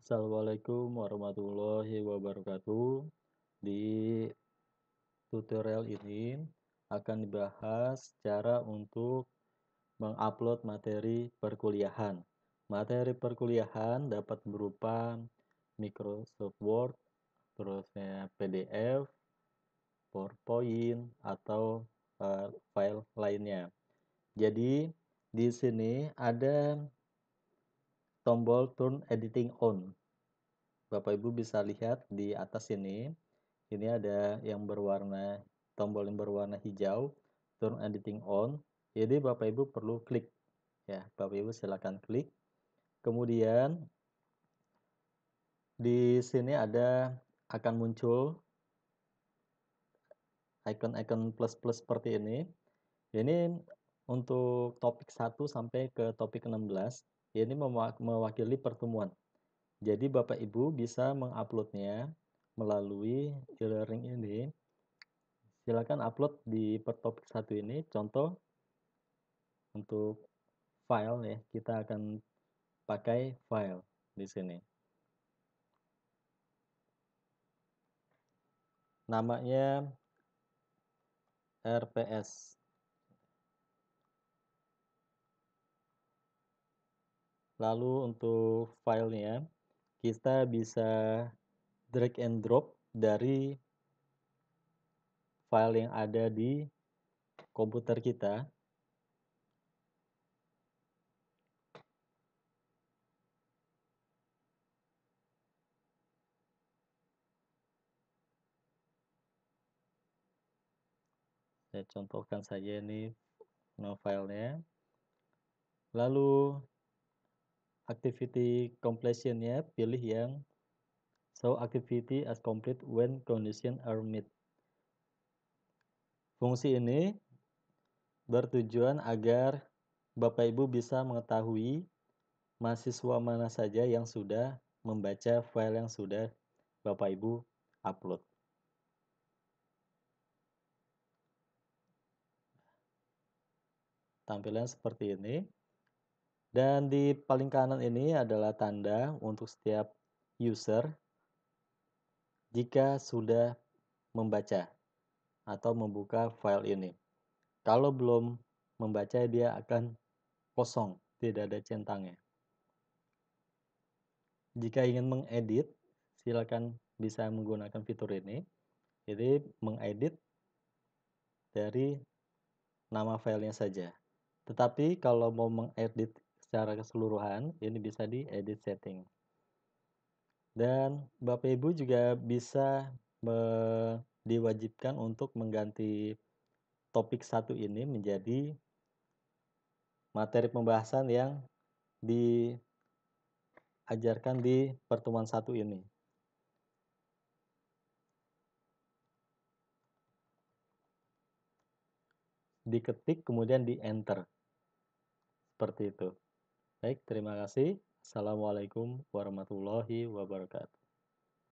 Assalamualaikum warahmatullahi wabarakatuh. Di tutorial ini akan dibahas cara untuk mengupload materi perkuliahan. Materi perkuliahan dapat berupa Microsoft Word, terusnya PDF, PowerPoint, atau eh, file lainnya. Jadi, di sini ada tombol turn editing on. Bapak Ibu bisa lihat di atas sini, ini ada yang berwarna tombol yang berwarna hijau, turn editing on. Jadi Bapak Ibu perlu klik. Ya, Bapak Ibu silakan klik. Kemudian di sini ada akan muncul icon-icon plus-plus seperti ini. Ini untuk topik 1 sampai ke topik 16 ini mewakili pertemuan. Jadi Bapak Ibu bisa menguploadnya melalui e-learning ini. Silakan upload di per topik satu ini. Contoh untuk file ya, kita akan pakai file di sini. Namanya RPS Lalu untuk filenya, kita bisa drag and drop dari file yang ada di komputer kita. Saya contohkan saja ini no filenya. Lalu activity completion-nya pilih yang show activity as complete when condition are met. Fungsi ini bertujuan agar Bapak Ibu bisa mengetahui mahasiswa mana saja yang sudah membaca file yang sudah Bapak Ibu upload. Tampilan seperti ini. Dan di paling kanan ini adalah tanda untuk setiap user jika sudah membaca atau membuka file ini. Kalau belum membaca dia akan kosong, tidak ada centangnya. Jika ingin mengedit, silakan bisa menggunakan fitur ini. Jadi mengedit dari nama filenya saja. Tetapi kalau mau mengedit secara keseluruhan, ini bisa di edit setting. Dan Bapak Ibu juga bisa diwajibkan untuk mengganti topik satu ini menjadi materi pembahasan yang diajarkan di pertemuan satu ini. Diketik kemudian di enter. Seperti itu. Baik, terima kasih. Assalamualaikum warahmatullahi wabarakatuh.